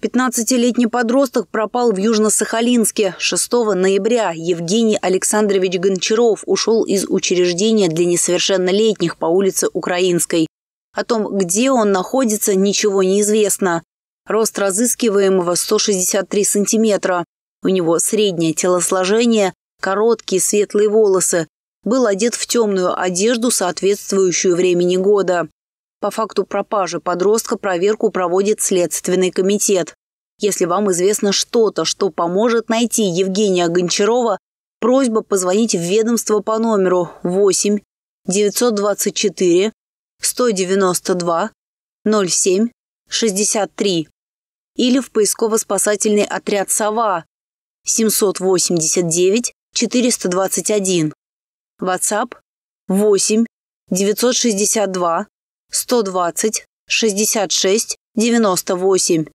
15-летний подросток пропал в Южно-Сахалинске. 6 ноября Евгений Александрович Гончаров ушел из учреждения для несовершеннолетних по улице Украинской. О том, где он находится, ничего не известно. Рост разыскиваемого 163 сантиметра. У него среднее телосложение, короткие светлые волосы. Был одет в темную одежду, соответствующую времени года. По факту пропажи подростка проверку проводит Следственный комитет. Если вам известно что-то, что поможет найти Евгения Гончарова, просьба позвонить в ведомство по номеру 8 924 192 07 63 или в поисково-спасательный отряд «Сова» 789 421. WhatsApp 8 962 120 66 98